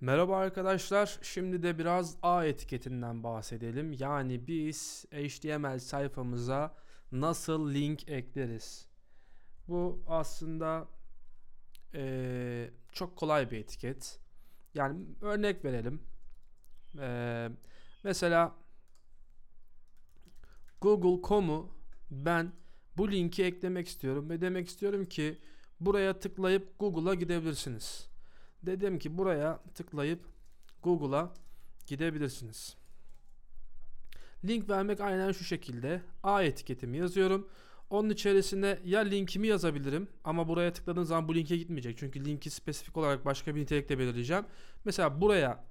Merhaba arkadaşlar. Şimdi de biraz A etiketinden bahsedelim. Yani biz HTML sayfamıza nasıl link ekleriz? Bu aslında e, çok kolay bir etiket. Yani örnek verelim. E, mesela Google.com'u ben bu linki eklemek istiyorum ve demek istiyorum ki buraya tıklayıp Google'a gidebilirsiniz. Dedim ki buraya tıklayıp Google'a gidebilirsiniz. Link vermek aynen şu şekilde. A etiketimi yazıyorum. Onun içerisinde ya linkimi yazabilirim ama buraya tıkladığınız zaman bu linke gitmeyecek. Çünkü linki spesifik olarak başka bir nitelikte belirleyeceğim. Mesela buraya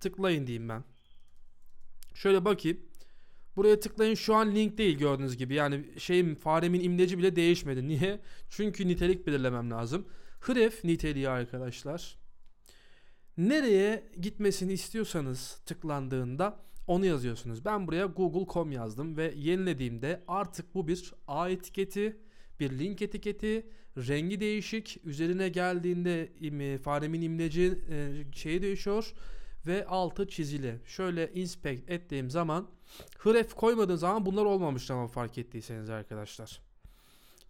tıklayın diyeyim ben. Şöyle bakayım. Buraya tıklayın şu an link değil gördüğünüz gibi. Yani şeyim faremin imleci bile değişmedi. Niye? Çünkü nitelik belirlemem lazım. Href niteliği arkadaşlar. Nereye gitmesini istiyorsanız tıklandığında onu yazıyorsunuz. Ben buraya google.com yazdım ve yenilediğimde artık bu bir A etiketi, bir link etiketi, rengi değişik. Üzerine geldiğinde faremin imleci e, şeyi değişiyor ve altı çizili. Şöyle inspect ettiğim zaman href koymadığım zaman bunlar olmamıştı ama fark ettiyseniz arkadaşlar.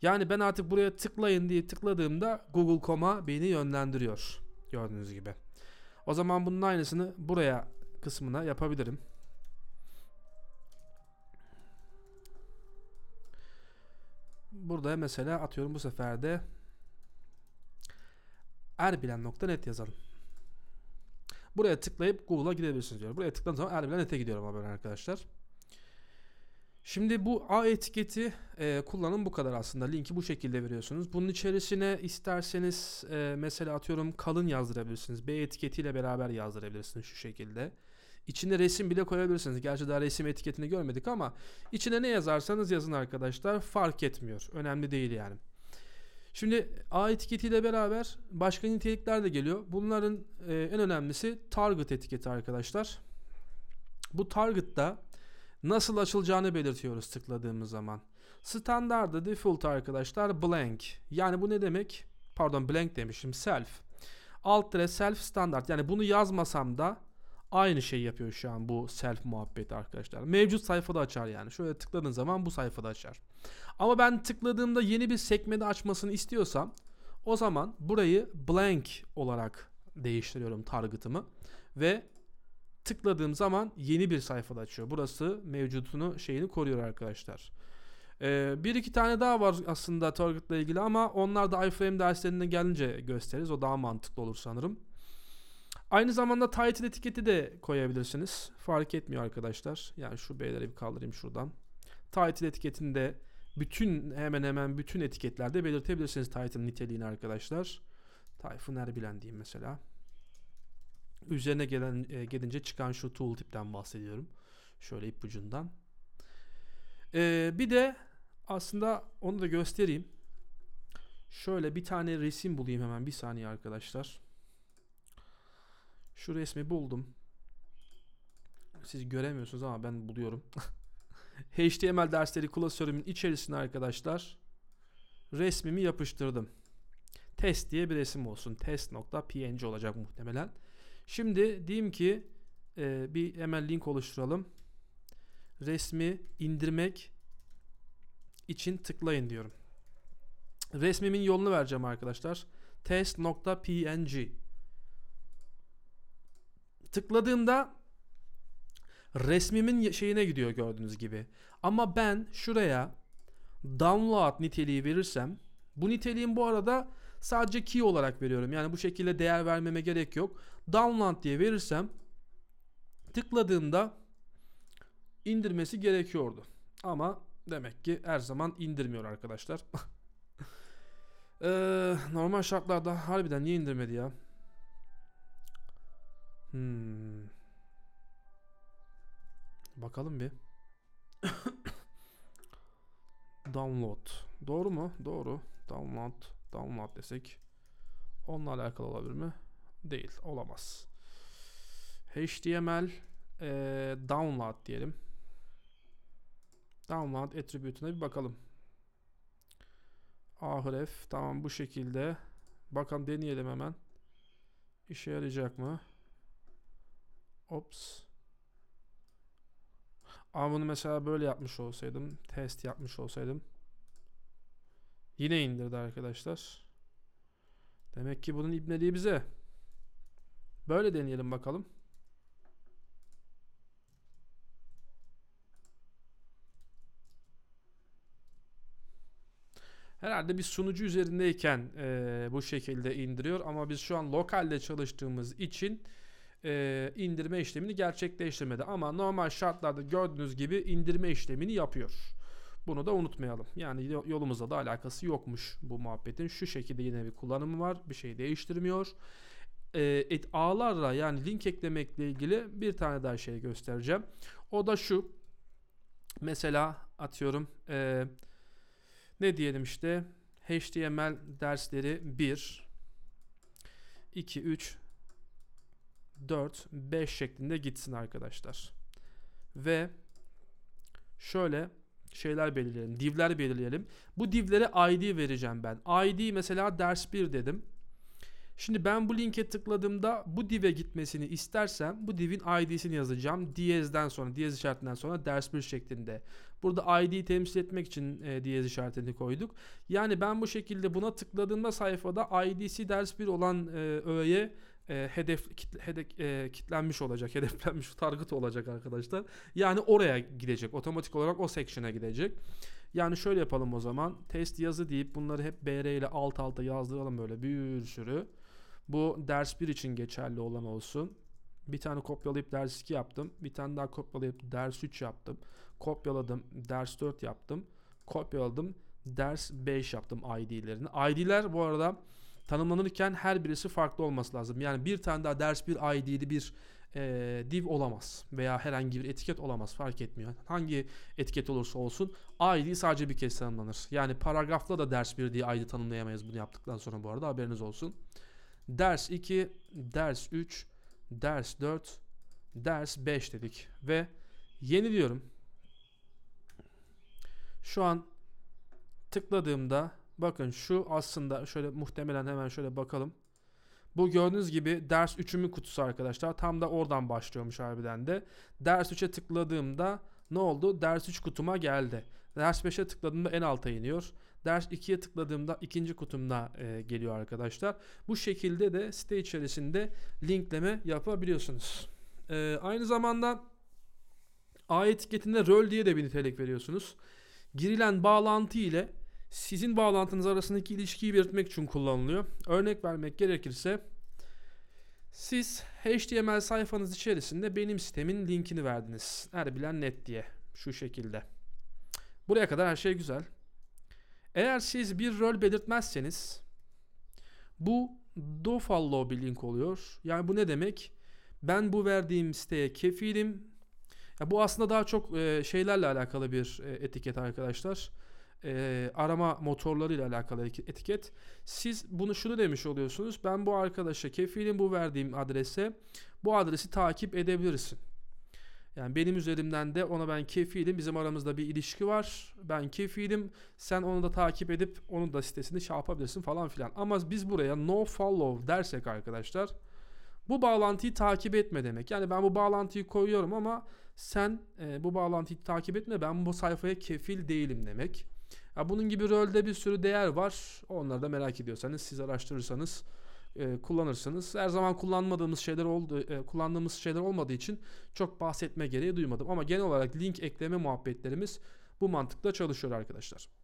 Yani ben artık buraya tıklayın diye tıkladığımda Google.com'a beni yönlendiriyor. Gördüğünüz gibi. O zaman bunun aynısını buraya kısmına yapabilirim. Burada mesela atıyorum bu sefer de erbilen.net yazalım. Buraya tıklayıp Google'a gidebilirsiniz diyor. Buraya tıkladığım zaman erbilen.net'e gidiyorum haber arkadaşlar. Şimdi bu A etiketi e, kullanım bu kadar aslında. Linki bu şekilde veriyorsunuz. Bunun içerisine isterseniz e, mesela atıyorum kalın yazdırabilirsiniz. B etiketiyle beraber yazdırabilirsiniz şu şekilde. İçine resim bile koyabilirsiniz. Gerçi daha resim etiketini görmedik ama içine ne yazarsanız yazın arkadaşlar fark etmiyor. Önemli değil yani. Şimdi A etiketiyle beraber başka nitelikler de geliyor. Bunların e, en önemlisi target etiketi arkadaşlar. Bu target target'ta nasıl açılacağını belirtiyoruz tıkladığımız zaman. Standartı default arkadaşlar blank. Yani bu ne demek? Pardon blank demişim self. Alt tire self standart. Yani bunu yazmasam da aynı şey yapıyor şu an bu self muhabbeti arkadaşlar. Mevcut sayfada açar yani. Şöyle tıkladığın zaman bu sayfada açar. Ama ben tıkladığımda yeni bir sekmede açmasını istiyorsam o zaman burayı blank olarak değiştiriyorum target'ımı ve tıkladığım zaman yeni bir sayfa açıyor. Burası mevcutunu şeyini koruyor arkadaşlar. Ee, bir iki tane daha var aslında target ile ilgili ama onlar da iframe derslerine gelince gösteririz. O daha mantıklı olur sanırım. Aynı zamanda title etiketi de koyabilirsiniz. Fark etmiyor arkadaşlar. Yani şu beyleri bir kaldırayım şuradan. Title etiketinde bütün hemen hemen bütün etiketlerde belirtebilirsiniz title niteliğini arkadaşlar. Tayfun Erbilen diyeyim mesela. Üzerine gelen e, gelince çıkan şu tooltip'ten bahsediyorum. Şöyle ipucundan. E, bir de aslında onu da göstereyim. Şöyle bir tane resim bulayım hemen bir saniye arkadaşlar. Şu resmi buldum. Siz göremiyorsunuz ama ben buluyorum. HTML dersleri klasörümün içerisine arkadaşlar resmimi yapıştırdım. Test diye bir resim olsun. Test.png olacak muhtemelen. Şimdi diyeyim ki e, bir hemen link oluşturalım. Resmi indirmek için tıklayın diyorum. Resmimin yolunu vereceğim arkadaşlar. test.png Tıkladığımda resmimin şeyine gidiyor gördüğünüz gibi. Ama ben şuraya download niteliği verirsem bu niteliğin bu arada Sadece key olarak veriyorum. Yani bu şekilde değer vermeme gerek yok. Download diye verirsem tıkladığımda indirmesi gerekiyordu. Ama demek ki her zaman indirmiyor arkadaşlar. ee, normal şartlarda harbiden niye indirmedi ya? Hmm. Bakalım bir. Download. Doğru mu? Doğru. Download download desek onunla alakalı olabilir mi? Değil. Olamaz. HTML e, download diyelim. Download attribute'üne bir bakalım. Ahref tamam bu şekilde. Bakalım deneyelim hemen. İşe yarayacak mı? Ops. Ama bunu mesela böyle yapmış olsaydım, test yapmış olsaydım Yine indirdi arkadaşlar. Demek ki bunun ibneliği bize. Böyle deneyelim bakalım. Herhalde bir sunucu üzerindeyken e, bu şekilde indiriyor ama biz şu an lokalde çalıştığımız için e, indirme işlemini gerçekleştirmedi. Ama normal şartlarda gördüğünüz gibi indirme işlemini yapıyor. Bunu da unutmayalım. Yani yolumuzla da alakası yokmuş bu muhabbetin. Şu şekilde yine bir kullanımı var. Bir şey değiştirmiyor. E, ağlarla yani link eklemekle ilgili bir tane daha şey göstereceğim. O da şu. Mesela atıyorum e, ne diyelim işte HTML dersleri 1 2 3 4 5 şeklinde gitsin arkadaşlar. Ve şöyle şeyler belirleyelim. Divler belirleyelim. Bu divlere ID vereceğim ben. ID mesela ders 1 dedim. Şimdi ben bu linke tıkladığımda bu div'e gitmesini istersem bu div'in id'sini yazacağım. Diyezden sonra, diyez işaretinden sonra ders 1 şeklinde. Burada id'yi temsil etmek için e, diyez işaretini koyduk. Yani ben bu şekilde buna tıkladığımda sayfada id'si ders 1 olan e, öğeye e, hedef kitle, hedef e, kitlenmiş olacak, hedeflenmiş target olacak arkadaşlar. Yani oraya gidecek. Otomatik olarak o section'a gidecek. Yani şöyle yapalım o zaman. Test yazı deyip bunları hep BR ile alt alta yazdıralım böyle bir sürü. Bu ders 1 için geçerli olan olsun. Bir tane kopyalayıp ders 2 yaptım. Bir tane daha kopyalayıp ders 3 yaptım. Kopyaladım, ders 4 yaptım. Kopyaladım, ders 5 yaptım ID'lerini. ID'ler bu arada tanımlanırken her birisi farklı olması lazım. Yani bir tane daha ders bir ID'li bir e, div olamaz veya herhangi bir etiket olamaz fark etmiyor. Hangi etiket olursa olsun ID sadece bir kez tanımlanır. Yani paragrafla da ders 1 diye ID tanımlayamayız bunu yaptıktan sonra bu arada haberiniz olsun. Ders 2, ders 3, ders 4, ders 5 dedik ve yeni diyorum. Şu an tıkladığımda Bakın şu aslında şöyle muhtemelen hemen şöyle bakalım. Bu gördüğünüz gibi ders 3'ümün kutusu arkadaşlar. Tam da oradan başlıyormuş harbiden de. Ders 3'e tıkladığımda ne oldu? Ders 3 kutuma geldi. Ders 5'e tıkladığımda en alta iniyor. Ders 2'ye tıkladığımda ikinci kutumda e, geliyor arkadaşlar. Bu şekilde de site içerisinde linkleme yapabiliyorsunuz. E, aynı zamanda A etiketinde rol diye de bir nitelik veriyorsunuz. Girilen bağlantı ile sizin bağlantınız arasındaki ilişkiyi belirtmek için kullanılıyor. Örnek vermek gerekirse siz HTML sayfanız içerisinde benim sitemin linkini verdiniz. Erbilen.net diye şu şekilde. Buraya kadar her şey güzel. Eğer siz bir rol belirtmezseniz bu dofollow bir link oluyor. Yani bu ne demek? Ben bu verdiğim siteye kefilim. Ya bu aslında daha çok e, şeylerle alakalı bir e, etiket arkadaşlar e, arama motorlarıyla alakalı etiket. Siz bunu şunu demiş oluyorsunuz. Ben bu arkadaşa kefilim bu verdiğim adrese bu adresi takip edebilirsin. Yani benim üzerimden de ona ben kefilim. Bizim aramızda bir ilişki var. Ben kefilim. Sen onu da takip edip onun da sitesini şey yapabilirsin falan filan. Ama biz buraya no follow dersek arkadaşlar bu bağlantıyı takip etme demek. Yani ben bu bağlantıyı koyuyorum ama sen e, bu bağlantıyı takip etme ben bu sayfaya kefil değilim demek. Ya bunun gibi rolde bir sürü değer var. Onları da merak ediyorsanız siz araştırırsanız e, kullanırsınız. Her zaman kullanmadığımız şeyler oldu, e, kullandığımız şeyler olmadığı için çok bahsetme gereği duymadım. Ama genel olarak link ekleme muhabbetlerimiz bu mantıkla çalışıyor arkadaşlar.